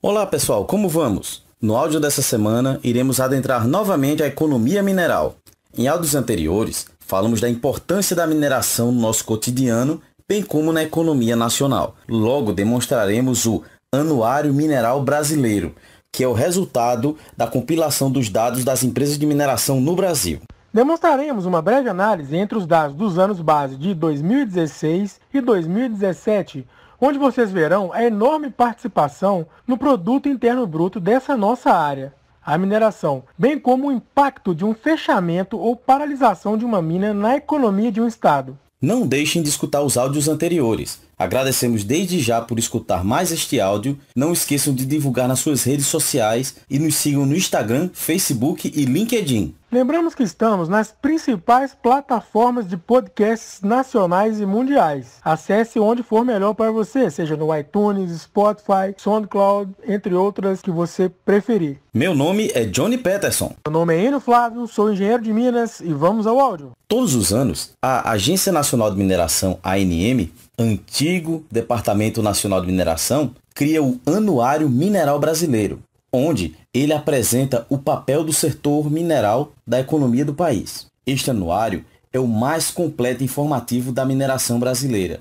Olá pessoal, como vamos? No áudio dessa semana, iremos adentrar novamente a economia mineral. Em áudios anteriores, falamos da importância da mineração no nosso cotidiano, bem como na economia nacional. Logo demonstraremos o Anuário Mineral Brasileiro, que é o resultado da compilação dos dados das empresas de mineração no Brasil. Demonstraremos uma breve análise entre os dados dos anos base de 2016 e 2017, onde vocês verão a enorme participação no produto interno bruto dessa nossa área, a mineração, bem como o impacto de um fechamento ou paralisação de uma mina na economia de um estado. Não deixem de escutar os áudios anteriores. Agradecemos desde já por escutar mais este áudio. Não esqueçam de divulgar nas suas redes sociais e nos sigam no Instagram, Facebook e LinkedIn. Lembramos que estamos nas principais plataformas de podcasts nacionais e mundiais. Acesse onde for melhor para você, seja no iTunes, Spotify, SoundCloud, entre outras que você preferir. Meu nome é Johnny Peterson. Meu nome é Eno Flávio, sou engenheiro de Minas e vamos ao áudio. Todos os anos, a Agência Nacional de Mineração, ANM, antigo Departamento Nacional de Mineração, cria o Anuário Mineral Brasileiro, onde ele apresenta o papel do setor mineral da economia do país. Este anuário é o mais completo e informativo da mineração brasileira.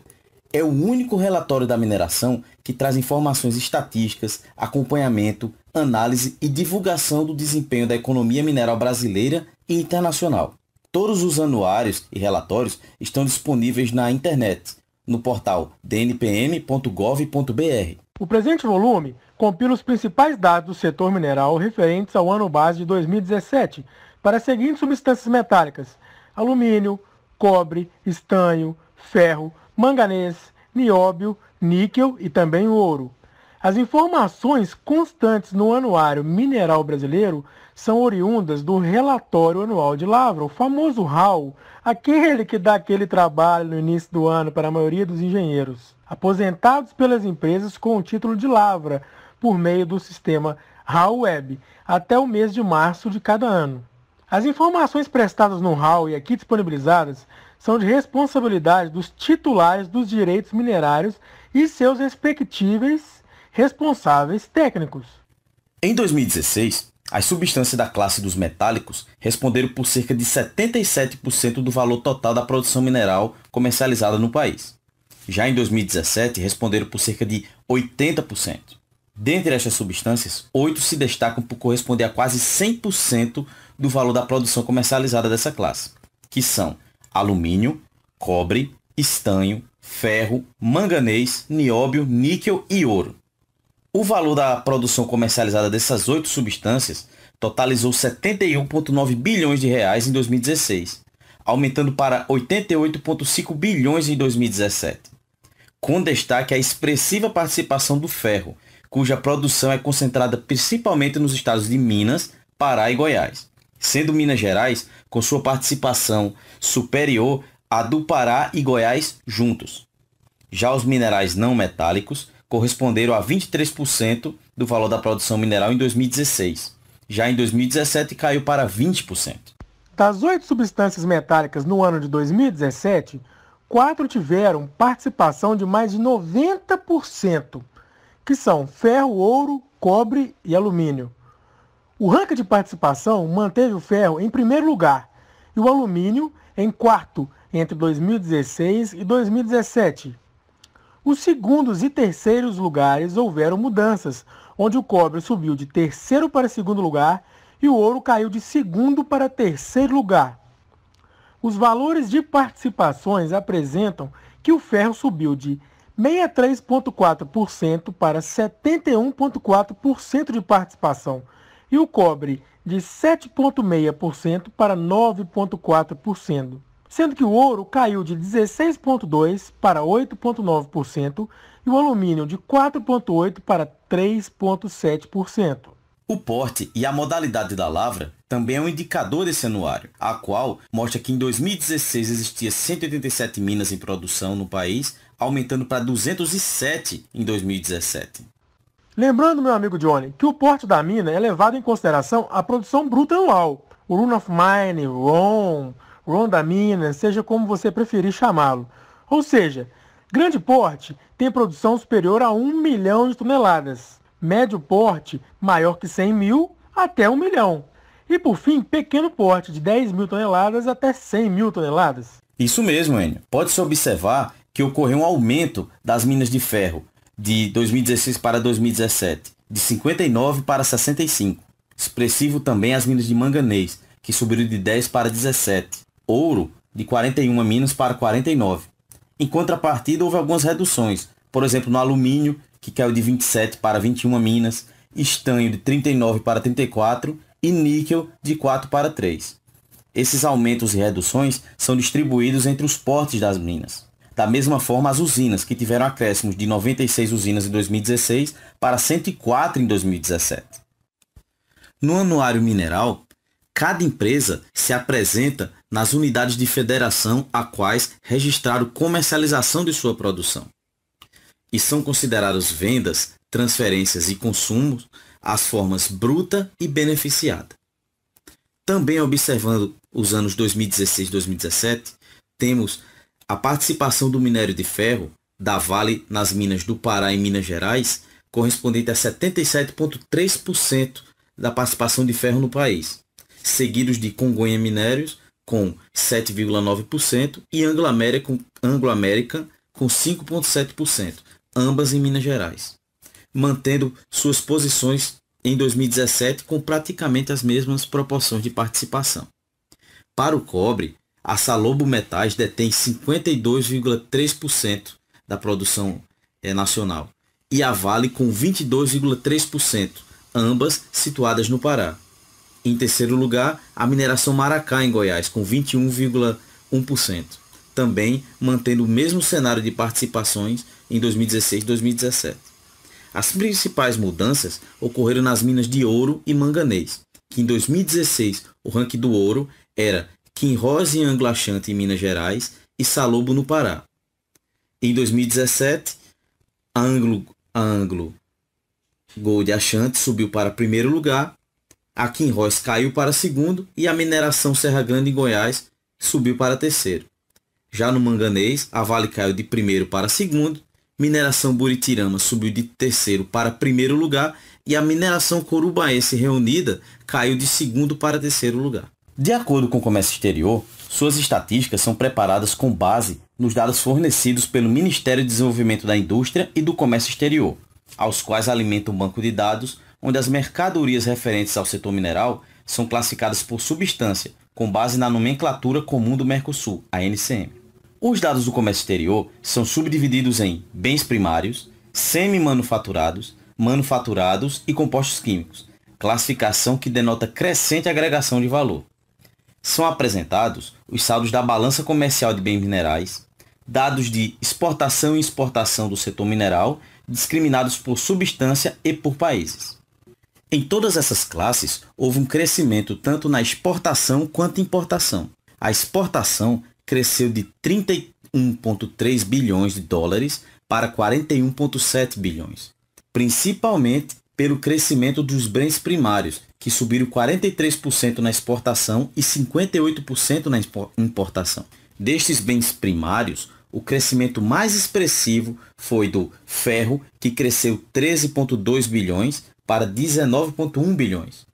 É o único relatório da mineração que traz informações estatísticas, acompanhamento, análise e divulgação do desempenho da economia mineral brasileira e internacional. Todos os anuários e relatórios estão disponíveis na internet, no portal dnpm.gov.br. O presente volume compila os principais dados do setor mineral referentes ao ano base de 2017 para as seguintes substâncias metálicas: alumínio, cobre, estanho, ferro, manganês, nióbio, níquel e também ouro. As informações constantes no Anuário Mineral Brasileiro são oriundas do Relatório Anual de Lavra, o famoso RAL, Aquele que dá aquele trabalho no início do ano para a maioria dos engenheiros, aposentados pelas empresas com o título de lavra, por meio do sistema HAL Web, até o mês de março de cada ano. As informações prestadas no HAL e aqui disponibilizadas são de responsabilidade dos titulares dos direitos minerários e seus respectivos responsáveis técnicos. Em 2016, as substâncias da classe dos metálicos responderam por cerca de 77% do valor total da produção mineral comercializada no país. Já em 2017, responderam por cerca de 80%. Dentre estas substâncias, oito se destacam por corresponder a quase 100% do valor da produção comercializada dessa classe, que são alumínio, cobre, estanho, ferro, manganês, nióbio, níquel e ouro. O valor da produção comercializada dessas oito substâncias totalizou 71,9 bilhões de reais em 2016, aumentando para 88,5 bilhões em 2017. Com destaque a expressiva participação do ferro, cuja produção é concentrada principalmente nos estados de Minas, Pará e Goiás, sendo Minas Gerais com sua participação superior à do Pará e Goiás juntos. Já os minerais não metálicos corresponderam a 23% do valor da produção mineral em 2016. Já em 2017 caiu para 20%. Das oito substâncias metálicas no ano de 2017, quatro tiveram participação de mais de 90%, que são ferro, ouro, cobre e alumínio. O ranking de participação manteve o ferro em primeiro lugar e o alumínio em quarto entre 2016 e 2017, os segundos e terceiros lugares houveram mudanças, onde o cobre subiu de terceiro para segundo lugar e o ouro caiu de segundo para terceiro lugar. Os valores de participações apresentam que o ferro subiu de 63,4% para 71,4% de participação e o cobre de 7,6% para 9,4% sendo que o ouro caiu de 16,2% para 8,9% e o alumínio de 4,8% para 3,7%. O porte e a modalidade da lavra também é um indicador desse anuário, a qual mostra que em 2016 existia 187 minas em produção no país, aumentando para 207 em 2017. Lembrando, meu amigo Johnny, que o porte da mina é levado em consideração a produção bruta anual. O Run of Mine, ROM, Ronda Minas, seja como você preferir chamá-lo. Ou seja, grande porte tem produção superior a 1 milhão de toneladas, médio porte maior que 100 mil até 1 milhão, e por fim, pequeno porte de 10 mil toneladas até 100 mil toneladas. Isso mesmo, Enio. Pode-se observar que ocorreu um aumento das minas de ferro de 2016 para 2017, de 59 para 65. Expressivo também as minas de manganês, que subiram de 10 para 17 ouro de 41 minas para 49. Em contrapartida, houve algumas reduções, por exemplo, no alumínio, que caiu de 27 para 21 minas, estanho de 39 para 34 e níquel de 4 para 3. Esses aumentos e reduções são distribuídos entre os portes das minas. Da mesma forma, as usinas, que tiveram acréscimos de 96 usinas em 2016 para 104 em 2017. No Anuário Mineral, Cada empresa se apresenta nas unidades de federação a quais registraram comercialização de sua produção. E são consideradas vendas, transferências e consumos as formas bruta e beneficiada. Também observando os anos 2016 e 2017, temos a participação do minério de ferro da Vale nas minas do Pará e Minas Gerais, correspondente a 77,3% da participação de ferro no país seguidos de Congonha Minérios, com 7,9%, e Anglo American, Anglo American com 5,7%, ambas em Minas Gerais, mantendo suas posições em 2017 com praticamente as mesmas proporções de participação. Para o cobre, a Salobo Metais detém 52,3% da produção é, nacional e a Vale com 22,3%, ambas situadas no Pará. Em terceiro lugar, a mineração Maracá em Goiás, com 21,1%, também mantendo o mesmo cenário de participações em 2016 e 2017. As principais mudanças ocorreram nas minas de ouro e manganês, que em 2016 o ranking do ouro era Quinroz e Anglachante em Minas Gerais e Salobo no Pará. Em 2017, a Anglo, a Anglo Gold Achante subiu para primeiro lugar Aqui em Royce caiu para segundo e a mineração Serra Grande em Goiás subiu para terceiro. Já no Manganês, a Vale caiu de primeiro para segundo, mineração Buritirama subiu de terceiro para primeiro lugar e a mineração Corubaense reunida caiu de segundo para terceiro lugar. De acordo com o Comércio Exterior, suas estatísticas são preparadas com base nos dados fornecidos pelo Ministério do Desenvolvimento da Indústria e do Comércio Exterior, aos quais alimenta um banco de dados onde as mercadorias referentes ao setor mineral são classificadas por substância, com base na nomenclatura comum do Mercosul, a NCM. Os dados do comércio exterior são subdivididos em bens primários, semi-manufaturados, manufaturados e compostos químicos, classificação que denota crescente agregação de valor. São apresentados os saldos da balança comercial de bens minerais, dados de exportação e exportação do setor mineral, discriminados por substância e por países. Em todas essas classes, houve um crescimento tanto na exportação quanto importação. A exportação cresceu de 31,3 bilhões de dólares para 41,7 bilhões, principalmente pelo crescimento dos bens primários, que subiram 43% na exportação e 58% na importação. Destes bens primários, o crescimento mais expressivo foi do ferro, que cresceu 13,2 bilhões, para 19,1 bilhões.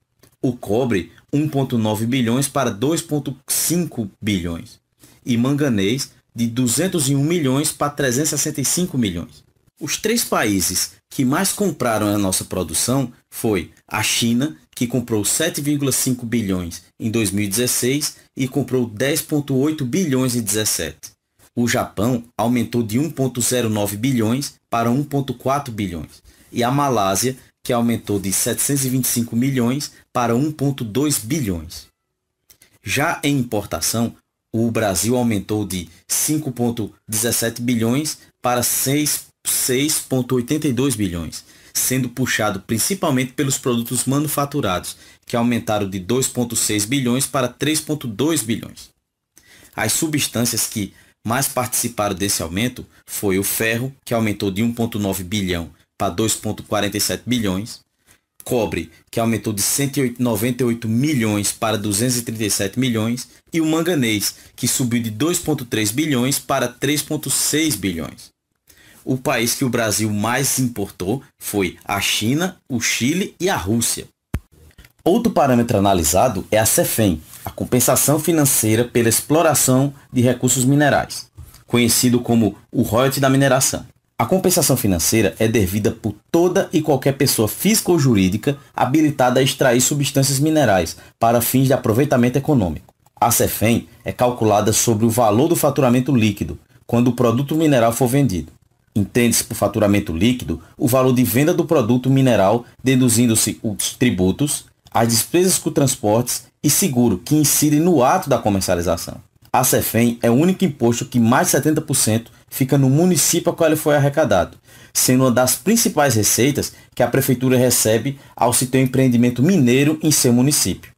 O cobre, 1,9 bilhões para 2,5 bilhões. E manganês, de 201 milhões para 365 milhões. Os três países que mais compraram a nossa produção foi a China, que comprou 7,5 bilhões em 2016 e comprou 10,8 bilhões em 2017. O Japão aumentou de 1,09 bilhões para 1,4 bilhões. E a Malásia que aumentou de 725 milhões para 1,2 bilhões. Já em importação, o Brasil aumentou de 5,17 bilhões para 6,82 bilhões, sendo puxado principalmente pelos produtos manufaturados, que aumentaram de 2,6 bilhões para 3,2 bilhões. As substâncias que mais participaram desse aumento foi o ferro, que aumentou de 1,9 bilhão para 2,47 bilhões. Cobre, que aumentou de 198 milhões para 237 milhões. E o manganês, que subiu de 2,3 bilhões para 3,6 bilhões. O país que o Brasil mais importou foi a China, o Chile e a Rússia. Outro parâmetro analisado é a CEFEM, a compensação financeira pela exploração de recursos minerais, conhecido como o royalty da mineração. A compensação financeira é devida por toda e qualquer pessoa física ou jurídica habilitada a extrair substâncias minerais para fins de aproveitamento econômico. A CEFEM é calculada sobre o valor do faturamento líquido quando o produto mineral for vendido. Entende-se por faturamento líquido o valor de venda do produto mineral, deduzindo-se os tributos, as despesas com transportes e seguro que incidem no ato da comercialização. A CEFEM é o único imposto que mais de 70% fica no município a qual ele foi arrecadado, sendo uma das principais receitas que a prefeitura recebe ao se ter um empreendimento mineiro em seu município.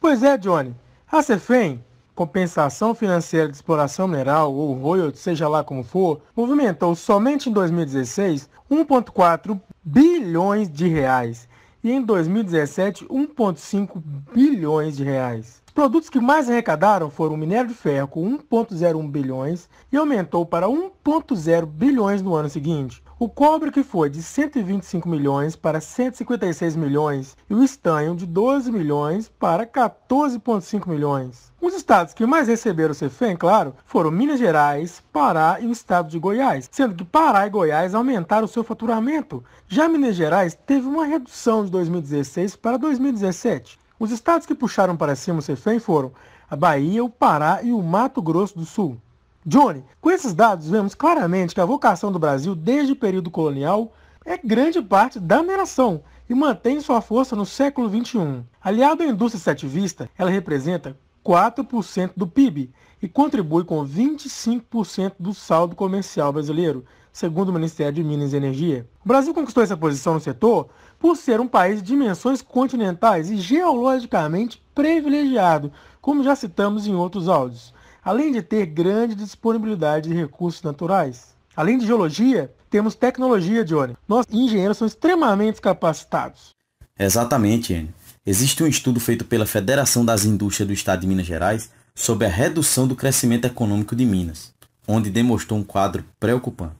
Pois é, Johnny. A Cefem, compensação financeira de exploração mineral ou royalties seja lá como for, movimentou somente em 2016 1,4 bilhões de reais e em 2017 1,5 bilhões de reais produtos que mais arrecadaram foram o minério de ferro com 1,01 bilhões e aumentou para 1,0 bilhões no ano seguinte. O cobre que foi de 125 milhões para 156 milhões e o estanho de 12 milhões para 14,5 milhões. Os estados que mais receberam o CEFEM, claro, foram Minas Gerais, Pará e o estado de Goiás, sendo que Pará e Goiás aumentaram o seu faturamento. Já Minas Gerais teve uma redução de 2016 para 2017. Os estados que puxaram para cima o refém foram a Bahia, o Pará e o Mato Grosso do Sul. Johnny, com esses dados vemos claramente que a vocação do Brasil desde o período colonial é grande parte da mineração e mantém sua força no século XXI. Aliado à indústria setivista, ela representa 4% do PIB e contribui com 25% do saldo comercial brasileiro, segundo o Ministério de Minas e Energia. O Brasil conquistou essa posição no setor por ser um país de dimensões continentais e geologicamente privilegiado, como já citamos em outros áudios, além de ter grande disponibilidade de recursos naturais. Além de geologia, temos tecnologia, Johnny. Nossos engenheiros, são extremamente capacitados. Exatamente, Existe um estudo feito pela Federação das Indústrias do Estado de Minas Gerais sobre a redução do crescimento econômico de Minas, onde demonstrou um quadro preocupante.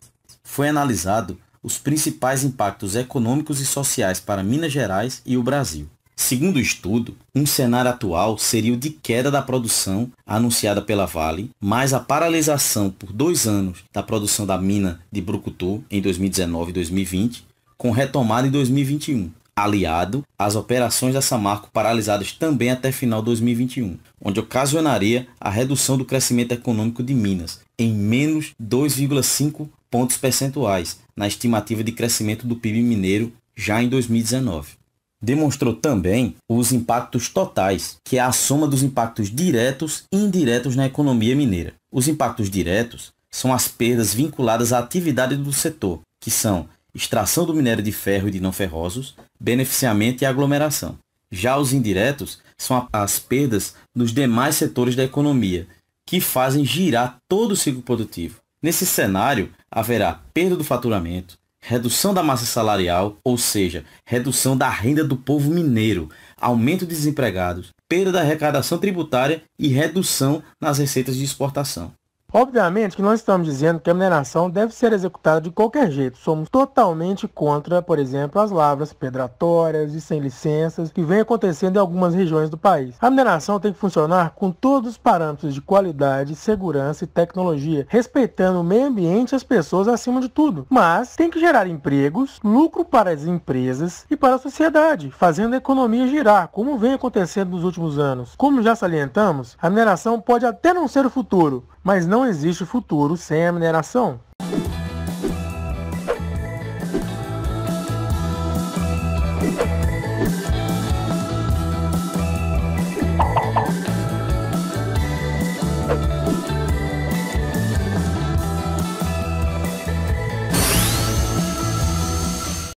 Foi analisado os principais impactos econômicos e sociais para Minas Gerais e o Brasil. Segundo o estudo, um cenário atual seria o de queda da produção anunciada pela Vale, mais a paralisação por dois anos da produção da mina de Brucutu em 2019 e 2020, com retomada em 2021 aliado, as operações da Samarco paralisadas também até final 2021, onde ocasionaria a redução do crescimento econômico de Minas em menos 2,5 pontos percentuais na estimativa de crescimento do PIB mineiro já em 2019. Demonstrou também os impactos totais, que é a soma dos impactos diretos e indiretos na economia mineira. Os impactos diretos são as perdas vinculadas à atividade do setor, que são extração do minério de ferro e de não ferrosos, beneficiamento e aglomeração. Já os indiretos são as perdas nos demais setores da economia, que fazem girar todo o ciclo produtivo. Nesse cenário, haverá perda do faturamento, redução da massa salarial, ou seja, redução da renda do povo mineiro, aumento de desempregados, perda da arrecadação tributária e redução nas receitas de exportação. Obviamente que nós estamos dizendo que a mineração deve ser executada de qualquer jeito. Somos totalmente contra, por exemplo, as lavras pedratórias e sem licenças que vem acontecendo em algumas regiões do país. A mineração tem que funcionar com todos os parâmetros de qualidade, segurança e tecnologia, respeitando o meio ambiente e as pessoas acima de tudo. Mas tem que gerar empregos, lucro para as empresas e para a sociedade, fazendo a economia girar, como vem acontecendo nos últimos anos. Como já salientamos, a mineração pode até não ser o futuro, mas não não existe futuro sem a mineração.